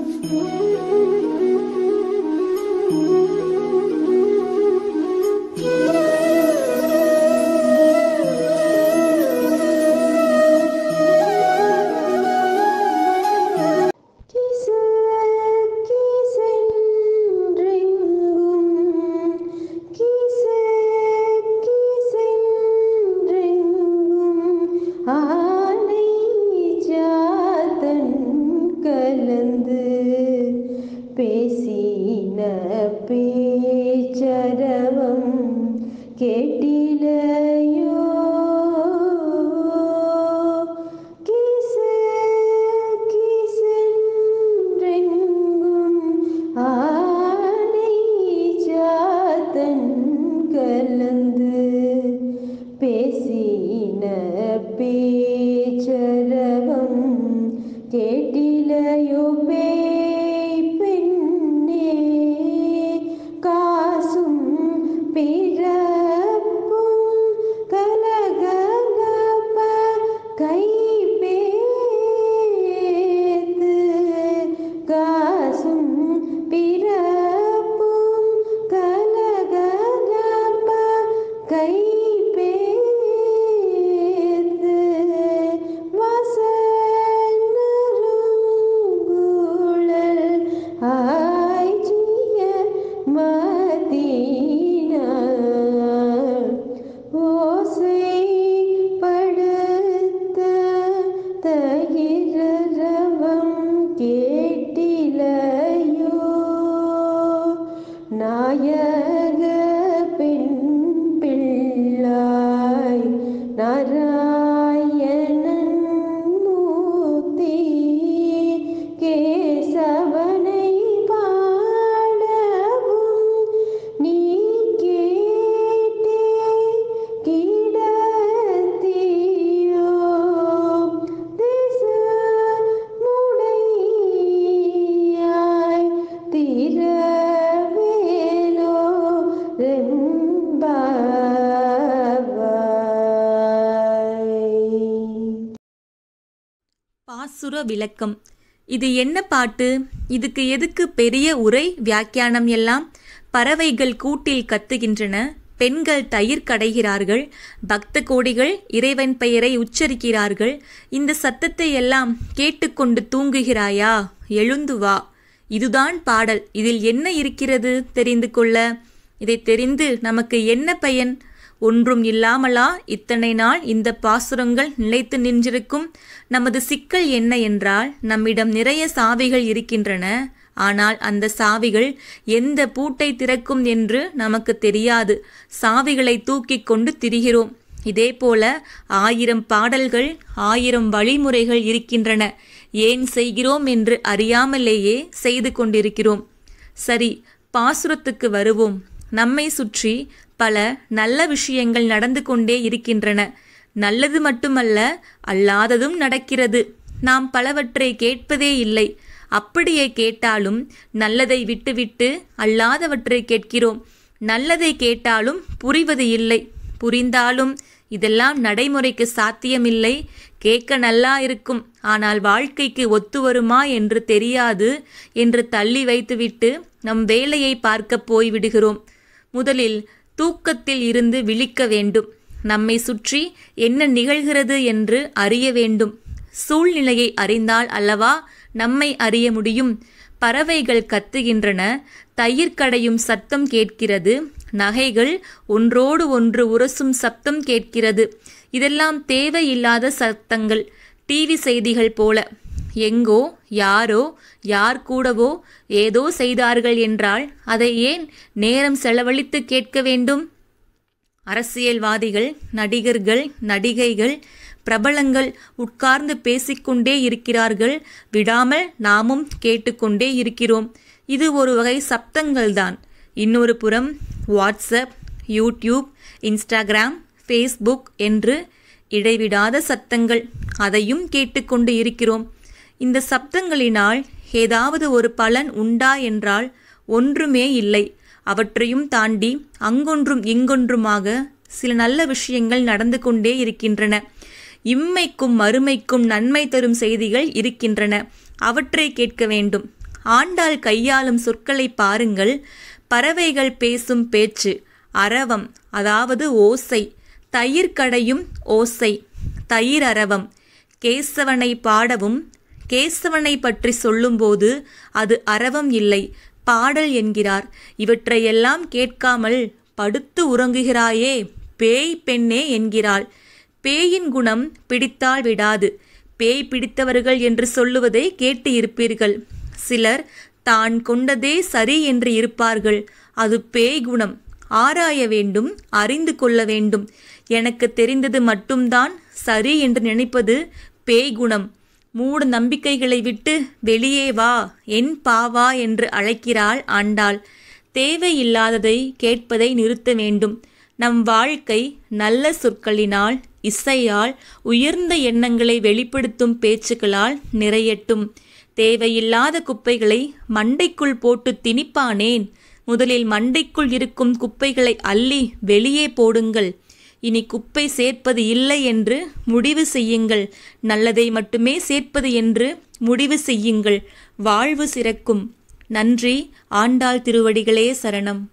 oh, mm-hmm. you. கேட்டிலையோ கிசு கிசென்றெங்கும் ஆனை சாத்தன் கலந்து பேசின பே சுர விளக்கம் இது என்ன பாட்டு இதுக்கு எதுக்கு பெரிய உரை வியாக்கியானம் எல்லாம் பறவைகள் கூட்டில் கத்துகின்றன பெண்கள் தயிர் கடைகிறார்கள் பக்த கோடிகள் இறைவன் பெயரை உச்சரிக்கிறார்கள் இந்த சத்தத்தை எல்லாம் கேட்டுக்கொண்டு தூங்குகிறாயா எழுந்து வா இதுதான் பாடல் இதில் என்ன இருக்கிறது தெரிந்து கொள்ள இதை தெரிந்து நமக்கு என்ன பயன் ஒன்றும் இல்லாமலா இத்தனை நாள் இந்த பாசுரங்கள் நிலைத்து நின்றிருக்கும் நமது சிக்கல் என்ன என்றால் நம்மிடம் நிறைய சாவிகள் இருக்கின்றன ஆனால் அந்த சாவிகள் எந்த பூட்டை திறக்கும் என்று நமக்கு தெரியாது சாவிகளை தூக்கிக் கொண்டு திரிகிறோம் இதேபோல ஆயிரம் பாடல்கள் ஆயிரம் வழிமுறைகள் இருக்கின்றன ஏன் செய்கிறோம் என்று அறியாமலேயே செய்து கொண்டிருக்கிறோம் சரி பாசுரத்துக்கு வருவோம் நம்மை சுற்றி பல நல்ல விஷயங்கள் நடந்து கொண்டே இருக்கின்றன நல்லது மட்டுமல்ல அல்லாததும் நடக்கிறது நாம் பலவற்றை கேட்பதே இல்லை அப்படியே கேட்டாலும் நல்லதை விட்டுவிட்டு அல்லாதவற்றை கேட்கிறோம் நல்லதை கேட்டாலும் புரிவது இல்லை புரிந்தாலும் இதெல்லாம் நடைமுறைக்கு சாத்தியமில்லை கேட்க நல்லா இருக்கும் ஆனால் வாழ்க்கைக்கு ஒத்து வருமா என்று தெரியாது என்று தள்ளி வைத்துவிட்டு நம் வேலையை பார்க்க போய்விடுகிறோம் முதலில் தூக்கத்தில் இருந்து விழிக்க வேண்டும் நம்மை சுற்றி என்ன நிகழ்கிறது என்று அறிய வேண்டும் சூழ்நிலையை அறிந்தால் அல்லவா நம்மை அறிய முடியும் பறவைகள் கத்துகின்றன தயிர் கடையும் சத்தம் கேட்கிறது நகைகள் ஒன்றோடு ஒன்று உரசும் சப்தம் கேட்கிறது இதெல்லாம் தேவையில்லாத சத்தங்கள் டிவி செய்திகள் போல எங்கோ யாரோ யார் கூடவோ ஏதோ செய்தார்கள் என்றால் அதை ஏன் நேரம் செலவழித்து கேட்க வேண்டும் அரசியல்வாதிகள் நடிகர்கள் நடிகைகள் பிரபலங்கள் உட்கார்ந்து பேசிக்கொண்டே இருக்கிறார்கள் விடாமல் நாமும் கேட்டுக்கொண்டே இருக்கிறோம் இது ஒரு வகை சப்தங்கள்தான் இன்னொரு புறம் வாட்ஸ்அப் யூடியூப் இன்ஸ்டாகிராம் ஃபேஸ்புக் என்று இடைவிடாத சத்தங்கள் அதையும் கேட்டுக்கொண்டு இருக்கிறோம் இந்த சப்தங்களினால் ஏதாவது ஒரு பலன் உண்டா என்றால் ஒன்றுமே இல்லை அவற்றையும் தாண்டி அங்கொன்றும் இங்கொன்றுமாக சில நல்ல விஷயங்கள் நடந்து கொண்டே இருக்கின்றன இம்மைக்கும் மறுமைக்கும் நன்மை தரும் செய்திகள் இருக்கின்றன அவற்றை கேட்க வேண்டும் ஆண்டாள் கையாளும் சொற்களை பாருங்கள் பறவைகள் பேசும் பேச்சு அரவம் அதாவது ஓசை தயிர் கடையும் ஓசை தயிர் அரவம் கேசவனை பாடவும் கேசவனை பற்றி சொல்லும்போது அது அறவம் இல்லை பாடல் என்கிறார் இவற்றையெல்லாம் கேட்காமல் படுத்து உறங்குகிறாயே பேய் பெண்ணே என்கிறாள் பேயின் குணம் பிடித்தால் விடாது பேய் பிடித்தவர்கள் என்று சொல்லுவதை கேட்டு இருப்பீர்கள் சிலர் தான் கொண்டதே சரி என்று இருப்பார்கள் அது பேய் குணம் ஆராய வேண்டும் அறிந்து கொள்ள வேண்டும் எனக்கு தெரிந்தது மட்டும்தான் சரி என்று நினைப்பது பேய் குணம் மூடு நம்பிக்கைகளை விட்டு வெளியே வா என் பாவா என்று அழைக்கிறாள் ஆண்டாள் தேவையில்லாததை கேட்பதை நிறுத்த வேண்டும் நம் வாழ்க்கை நல்ல சொற்களினால் இசையால் உயர்ந்த எண்ணங்களை வெளிப்படுத்தும் பேச்சுக்களால் நிறையட்டும் தேவையில்லாத குப்பைகளை மண்டைக்குள் போட்டு திணிப்பானேன் முதலில் மண்டைக்குள் இருக்கும் குப்பைகளை அள்ளி வெளியே போடுங்கள் இனி குப்பை சேர்ப்பது இல்லை என்று முடிவு செய்யுங்கள் நல்லதை மட்டுமே சேர்ப்பது என்று முடிவு செய்யுங்கள் வாழ்வு சிறக்கும் நன்றி ஆண்டாள் திருவடிகளே சரணம்